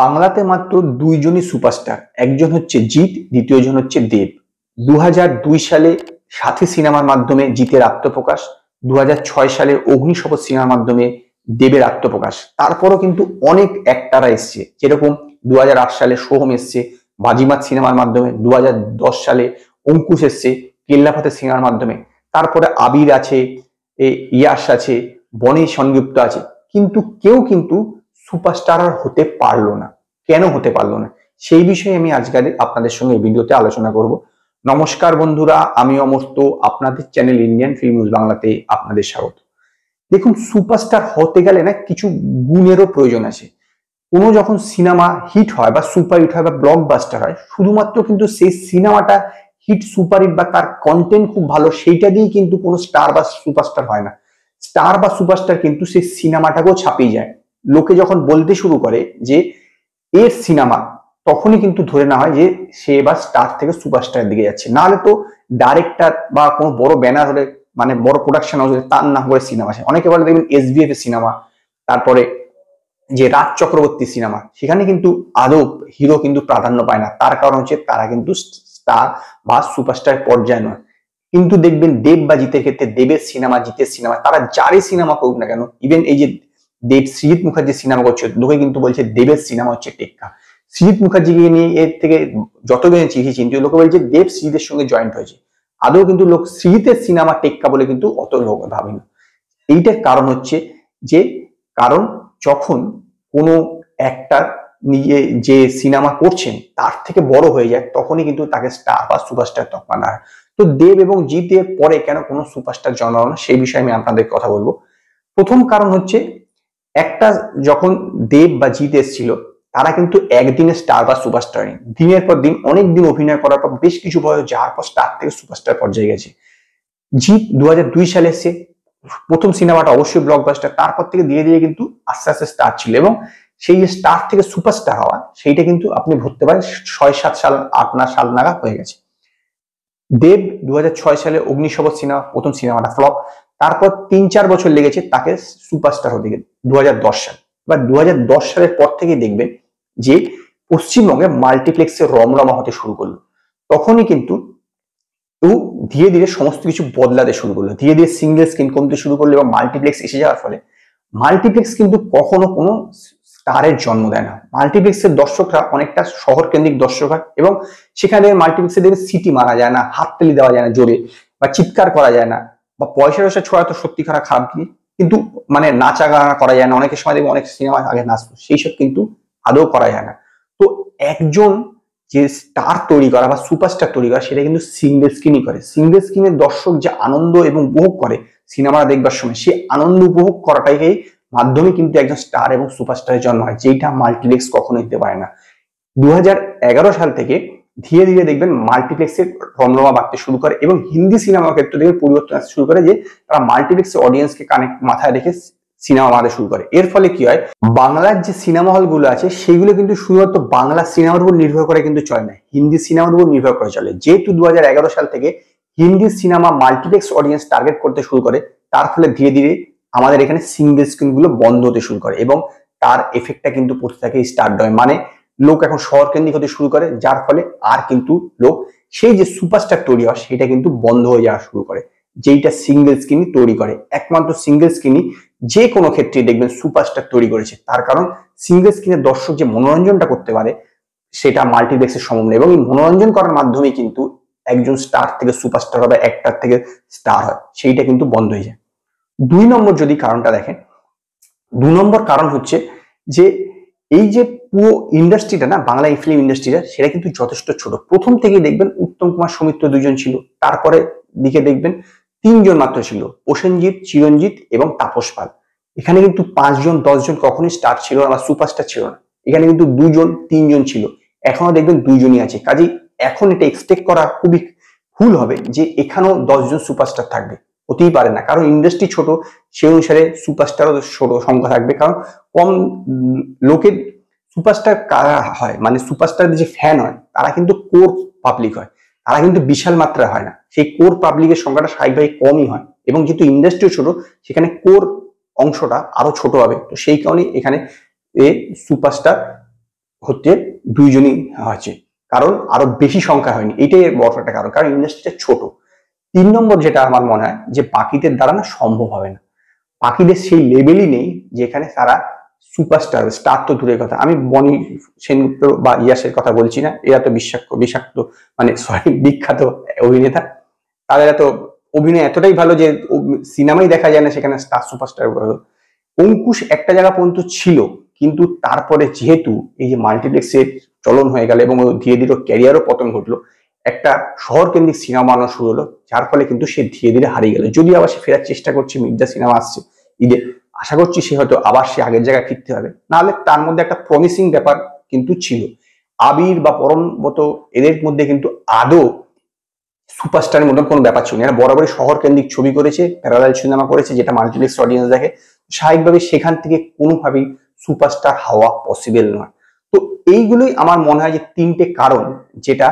বাংলাতে মাত্র দুইজনই সুপারস্টার একজন হচ্ছে জিৎ দ্বিতীয় জন হচ্ছে দেব দু সালে সাথী সিনেমার মাধ্যমে জিতের আত্মপ্রকাশ দু সালে অগ্নিশপথ সিনেমার মাধ্যমে দেবের আত্মপ্রকাশ তারপরও কিন্তু অনেক একটারা এসছে যেরকম দু সালে সোহম এসছে বাজিমাত সিনেমার মাধ্যমে দু সালে অঙ্কুশ এসছে কেল্লাফাতে সিনেমার মাধ্যমে তারপরে আবির আছে ইয়াস আছে বনে সংযুক্ত আছে কিন্তু কেউ কিন্তু সুপারস্টার আর হতে পারলো না কেন হতে পারলো না সেই বিষয়ে আমি আজকাল আপনাদের সঙ্গে এই ভিডিওতে আলোচনা করব নমস্কার বন্ধুরা আমি অমর্ত আপনাদের চ্যানেল ইন্ডিয়ান ফিল্ম নিউজ বাংলাতে আপনাদের স্বাগত দেখুন সুপারস্টার হতে গেলে না কিছু গুণেরও প্রয়োজন আছে কোনো যখন সিনেমা হিট হয় বা সুপার হিট হয় বা ব্লকবাস্টার হয় শুধুমাত্র কিন্তু সেই সিনেমাটা হিট সুপার হিট বা তার কন্টেন্ট খুব ভালো সেইটা দিয়ে কিন্তু কোনো স্টার বা সুপারস্টার হয় না স্টার বা সুপারস্টার কিন্তু সেই সিনেমাটাকেও ছাপিয়ে যায় লোকে যখন বলতে শুরু করে যে এর সিনেমা তখনই কিন্তু ধরে না হয় যে সে এবার স্টার থেকে সুপারস্টারের দিকে যাচ্ছে নাহলে তো ডাইরেক্টর বা কোনো বড় ব্যানার হলে মানে বড় প্রোডাকশন হাউস তার না করে সিনেমা আছে অনেকে বলে দেখবেন এস এর সিনেমা তারপরে যে রাজ চক্রবর্তী সিনেমা সেখানে কিন্তু আদৌ হিরো কিন্তু প্রাধান্য পায় না তার কারণ হচ্ছে তারা কিন্তু স্টার বা সুপারস্টার পর্যায়ে নয় কিন্তু দেখবেন দেব বা জিতের ক্ষেত্রে দেবের সিনেমা জিতের সিনেমা তারা যারই সিনেমা করুক না কেন ইভেন এই যে দেব দেবশ্রীজিৎ মুখার্জির সিনেমা করছে লোকে কিন্তু বলছে দেবের সিনেমা হচ্ছে টেক্কা শ্রীজিৎ মুখার্জিকে নিয়ে এর থেকে যতজন চিঠি চিন্তিত লোকে বলছে দেব শ্রীদের সঙ্গে জয়েন্ট হয়েছে আদৌ কিন্তু লোক শ্রীজিতের সিনেমা টেক্কা বলে কিন্তু অত লোক ভাবে না এইটার কারণ হচ্ছে যে কারণ যখন কোনো একটা নিজে যে সিনেমা করছেন তার থেকে বড় হয়ে যায় তখনই কিন্তু তাকে স্টার বা সুপারস্টার তকমা না তো দেব এবং জিতের পরে কেন কোনো সুপারস্টার জন্ম সেই বিষয়ে আমি আপনাদের কথা বলবো প্রথম কারণ হচ্ছে একটা যখন দেব বা জিৎ এসেছিল তারা কিন্তু একদিনে স্টার বা সুপারস্টারিং দিনের পর দিন অনেক দিন অভিনয় করার পর বেশ কিছু বয়স যাওয়ার পর স্টার থেকে সুপারস্টার পর্যায়ে গেছে জিৎ দু সালে এসে প্রথম সিনেমাটা অবশ্যই ব্লকবাস্টার তারপর থেকে ধীরে ধীরে কিন্তু আস্তে আস্তে স্টার ছিল এবং সেই যে স্টার থেকে সুপারস্টার হওয়া সেইটা কিন্তু আপনি ভরতে পারেন ছয় সাত সাল আট না সাল নাগাদ হয়ে গেছে দেব দু সালে অগ্নিশপথ সিনেমা প্রথম সিনেমাটা ফ্লপ তারপর তিন চার বছর লেগেছে তাকে সুপারস্টার হতে গেলে দু সাল বা দু সালের পর দেখবেন যে পশ্চিমবঙ্গে মাল্টিপ্লেক্সে রমরমা হতে শুরু করলো তখনই কিন্তু ধীরে ধীরে সমস্ত কিছু বদলাতে শুরু করলো ধীরে ধীরে সিঙ্গেল স্ক্রিন কমতে শুরু করলো এবং মাল্টিপ্লেক্স এসে যাওয়ার ফলে মাল্টিপ্লেক্স কিন্তু কখনো কোনো স্টারের জন্ম দেয় না মাল্টিপ্লেক্সের দর্শকরা অনেকটা শহর কেন্দ্রিক দর্শক হয় এবং সেখানে মাল্টিপ্লেক্সের দেখবে সিটি মারা যায় না হাততালি দেওয়া যায় না জোরে বা চিৎকার করা যায় না বা পয়সা টয়সা ছোঁয়া তো সত্যি খারাপ খারাপ কিন্তু মানে নাচা গানা করা যায় না অনেকের সময় দেখবো অনেক সিনেমা আগে নাচতো সেই সব কিন্তু আদৌ করা যায় না তো একজন যে স্টার তৈরি করা বা সুপারস্টার তৈরি করা সেটা কিন্তু সিঙ্গেল স্ক্রিনই করে সিঙ্গেল স্ক্রিনের দর্শক যে আনন্দ এবং উপভোগ করে সিনেমা দেখবার সময় সেই আনন্দ উপভোগ করাটাই মাধ্যমে কিন্তু একজন স্টার এবং সুপারস্টারের জন্ম হয় যেটা মাল্টিপ্লেক্স কখনো দিতে পারে না দু সাল থেকে ধীরে ধীরে দেখবেন মাল্টিপ্লেক্সের রমরমা বাড়তে শুরু করে এবং হিন্দি সিনেমার ক্ষেত্রে থেকে পরিবর্তন আসতে শুরু করে যে তারা মাল্টিপ্লেক্সের অডিয়েন্সকে কানেক্ট মাথায় রেখে সিনেমা বানাতে শুরু করে এর ফলে কি হয় বাংলার যে সিনেমা হলগুলো আছে সেগুলো কিন্তু শুধুমাত্র বাংলা সিনেমার উপর নির্ভর করে কিন্তু চলে না হিন্দি সিনেমার উপর নির্ভর করে চলে যেহেতু দু সাল থেকে হিন্দি সিনেমা মাল্টিপ্লেক্স অডিয়েন্স টার্গেট করতে শুরু করে তার ফলে ধীরে ধীরে আমাদের এখানে সিঙ্গেল স্ক্রিনগুলো বন্ধ হতে শুরু করে এবং তার এফেক্টটা কিন্তু পড়তে থাকে স্টার ডয় মানে লোক এখন শহর কেন্দ্রিক হতে শুরু করে যার ফলে আর কিন্তু লোক সেই যে সুপারস্টার তৈরি হয় সেটা কিন্তু বন্ধ হয়ে যাওয়া শুরু করে যেইটা সিঙ্গেল স্ক্রিনই তৈরি করে একমাত্র সিঙ্গেল স্ক্রিনই যে কোনো ক্ষেত্রে দেখবেন সুপারস্টার তৈরি করেছে তার কারণ সিঙ্গেল স্ক্রিনের দর্শক যে মনোরঞ্জনটা করতে পারে সেটা মাল্টিপ্লেক্সের সম্ভব নেই এবং এই মনোরঞ্জন করার মাধ্যমে কিন্তু একজন স্টার থেকে সুপারস্টার হবে একটার থেকে স্টার হয় সেইটা কিন্তু বন্ধ হয়ে যায় দুই নম্বর যদি কারণটা দেখেন দু নম্বর কারণ হচ্ছে যে এই যে পুরো ইন্ডাস্ট্রিটা না বাংলা ফিল্ম ইন্ডাস্ট্রিটা সেটা কিন্তু যথেষ্ট ছোট প্রথম থেকেই দেখবেন উত্তম কুমার সমিত্র দুজন ছিল তারপরে দিকে দেখবেন তিনজন মাত্র ছিল প্রসেনজিৎ চিরঞ্জিত এবং তাপস পাল এখানে কিন্তু পাঁচজন দশজন কখনই স্টার ছিল না বা সুপারস্টার ছিল না এখানে কিন্তু দুজন তিনজন ছিল এখনো দেখবেন দুইজনই আছে কাজেই এখন এটা এক্সপেক্ট করা খুবই ভুল হবে যে এখানেও দশজন সুপারস্টার থাকবে হতেই পারে না কারণ ইন্ডাস্ট্রি ছোট সেই অনুসারে সুপারস্টারও ছোট সংখ্যা থাকবে কারণ কম লোকের সুপারস্টার কারা হয় মানে সুপারস্টার যে ফ্যান হয় তারা কিন্তু কোর পাবলিক হয় তারা কিন্তু বিশাল মাত্রায় হয় না সেই কোর পাবলিকের সংখ্যাটা স্বাভাবিক কমই হয় এবং যেহেতু ইন্ডাস্ট্রি ছোট সেখানে কোর অংশটা আরো ছোট হবে তো সেই কারণে এখানে এ সুপারস্টার হতে দুইজনই হয়েছে কারণ আরো বেশি সংখ্যা হয়নি এটাই বড় একটা কারণ কারণ ইন্ডাস্ট্রিটা ছোট তিন নম্বর যেটা আমার মনে হয় যে বাকিদের দ্বারা না সম্ভব হবে না বাকিদের সেই লেভেলই নেই যেখানে তারা সুপারস্টার স্টার তো দূরের কথা আমি বনি সেনগুপ্ত বা ইয়াসের কথা বলছি না এরা তো বিষাক্ত বিষাক্ত মানে সরি বিখ্যাত অভিনেতা তাদের এত অভিনয় এতটাই ভালো যে সিনেমাই দেখা যায় না সেখানে স্টার সুপারস্টার অঙ্কুশ একটা জায়গা পর্যন্ত ছিল কিন্তু তারপরে যেহেতু এই যে মাল্টিপ্লেক্সের চলন হয়ে গেল এবং ধীরে ধীরে ক্যারিয়ারও পতন ঘটলো একটা শহর কেন্দ্রিক সিনেমা বানানো শুরু হলো যার ফলে কিন্তু সে ধীরে ধীরে হারিয়ে গেল যদি আবার সে ফেরার চেষ্টা করছে মির্জা সিনেমা আসছে ঈদে আশা করছি সে হয়তো আবার সে আগের জায়গায় ফিরতে হবে নাহলে তার মধ্যে একটা প্রমিসিং ব্যাপার কিন্তু ছিল আবির বা পরমবত এদের মধ্যে কিন্তু আদৌ সুপারস্টারের মতন কোনো ব্যাপার ছিল না বরাবরই শহর কেন্দ্রিক ছবি করেছে প্যারালাল সিনেমা করেছে যেটা মাল্টিপ্লেক্স অডিয়েন্স দেখে স্বাভাবিকভাবে সেখান থেকে কোনোভাবেই সুপারস্টার হওয়া পসিবল নয় তো এইগুলোই আমার মনে হয় যে তিনটে কারণ যেটা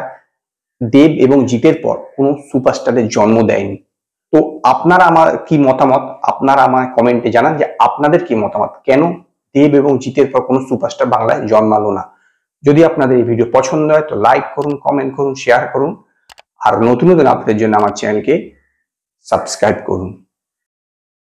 দেব এবং জিতের পর কোনো সুপারস্টারের জন্ম দেয়নি তো আপনারা আমার কি মতামত আপনারা আমার কমেন্টে জানান যে আপনাদের কি মতামত কেন দেব এবং জিতের পর কোনো সুপারস্টার বাংলায় জন্মালো না যদি আপনাদের এই ভিডিও পছন্দ হয় তো লাইক করুন কমেন্ট করুন শেয়ার করুন আর নতুন নতুন আপনাদের জন্য আমার চ্যানেলকে সাবস্ক্রাইব করুন